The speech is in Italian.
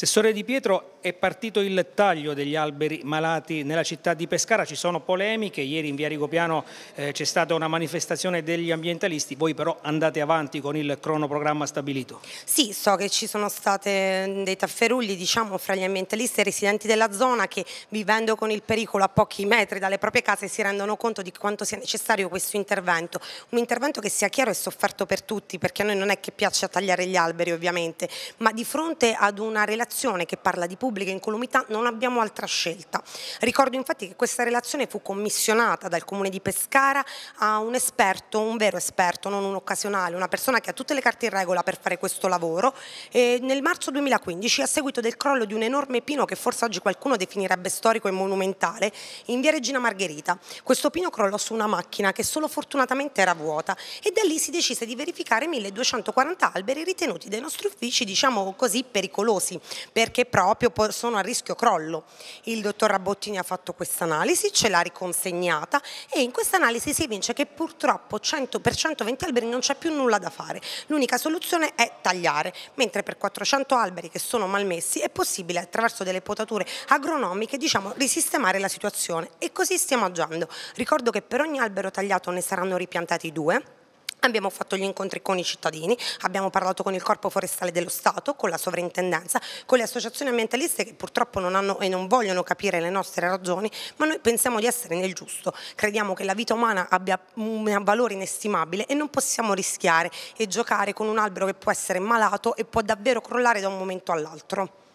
Assessore Di Pietro, è partito il taglio degli alberi malati nella città di Pescara, ci sono polemiche, ieri in via Rigopiano eh, c'è stata una manifestazione degli ambientalisti, voi però andate avanti con il cronoprogramma stabilito. Sì, so che ci sono state mm, dei tafferugli diciamo, fra gli ambientalisti e i residenti della zona che vivendo con il pericolo a pochi metri dalle proprie case si rendono conto di quanto sia necessario questo intervento, un intervento che sia chiaro e sofferto per tutti perché a noi non è che piaccia tagliare gli alberi ovviamente, ma di fronte ad una relazione relazione che parla di pubblica incolumità non abbiamo altra scelta. Ricordo infatti che questa relazione fu commissionata dal Comune di Pescara a un esperto, un vero esperto, non un occasionale, una persona che ha tutte le carte in regola per fare questo lavoro e nel marzo 2015 a seguito del crollo di un enorme pino che forse oggi qualcuno definirebbe storico e monumentale in via Regina Margherita. Questo pino crollò su una macchina che solo fortunatamente era vuota e da lì si decise di verificare 1240 alberi ritenuti dai nostri uffici diciamo così pericolosi perché proprio sono a rischio crollo. Il dottor Rabottini ha fatto questa analisi, ce l'ha riconsegnata e in questa analisi si evince che purtroppo 100, per 120 alberi non c'è più nulla da fare, l'unica soluzione è tagliare, mentre per 400 alberi che sono malmessi è possibile attraverso delle potature agronomiche diciamo, risistemare la situazione e così stiamo agendo. Ricordo che per ogni albero tagliato ne saranno ripiantati due abbiamo fatto gli incontri con i cittadini, abbiamo parlato con il Corpo Forestale dello Stato, con la sovrintendenza, con le associazioni ambientaliste che purtroppo non hanno e non vogliono capire le nostre ragioni, ma noi pensiamo di essere nel giusto, crediamo che la vita umana abbia un valore inestimabile e non possiamo rischiare e giocare con un albero che può essere malato e può davvero crollare da un momento all'altro.